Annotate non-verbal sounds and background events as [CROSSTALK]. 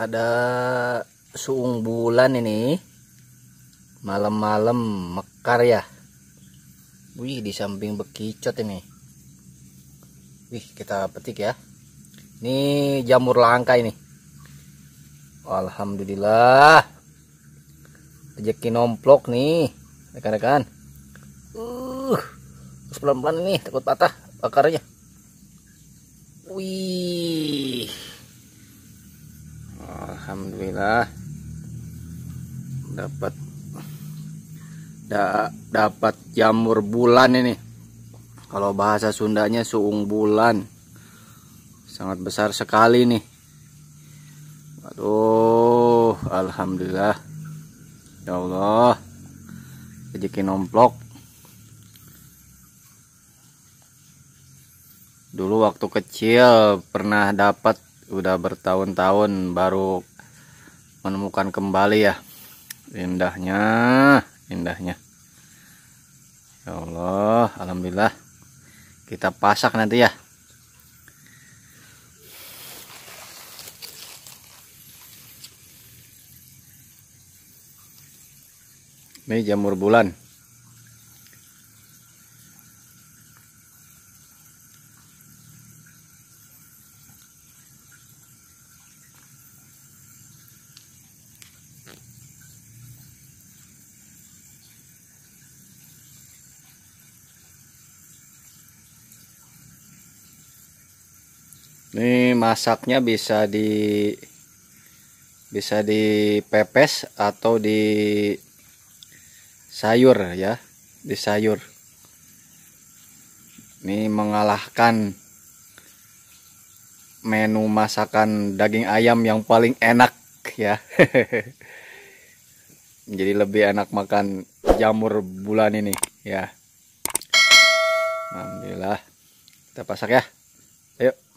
ada suung bulan ini malam-malam mekar ya wih di samping bekicot ini wih kita petik ya ini jamur langka ini Alhamdulillah rezeki nomplok nih rekan-rekan uh pelan-pelan nih takut patah bakarnya. wih Alhamdulillah dapat da, dapat jamur bulan ini kalau bahasa Sundanya suung bulan sangat besar sekali nih aduh Alhamdulillah ya Allah rezeki nomplok dulu waktu kecil pernah dapat udah bertahun-tahun baru menemukan kembali ya indahnya indahnya ya Allah Alhamdulillah kita pasak nanti ya ini jamur bulan ini masaknya bisa di bisa dipepes atau di sayur ya di sayur ini mengalahkan menu masakan daging ayam yang paling enak ya [LAUGHS] jadi lebih enak makan jamur bulan ini ya Alhamdulillah kita pasak ya ayo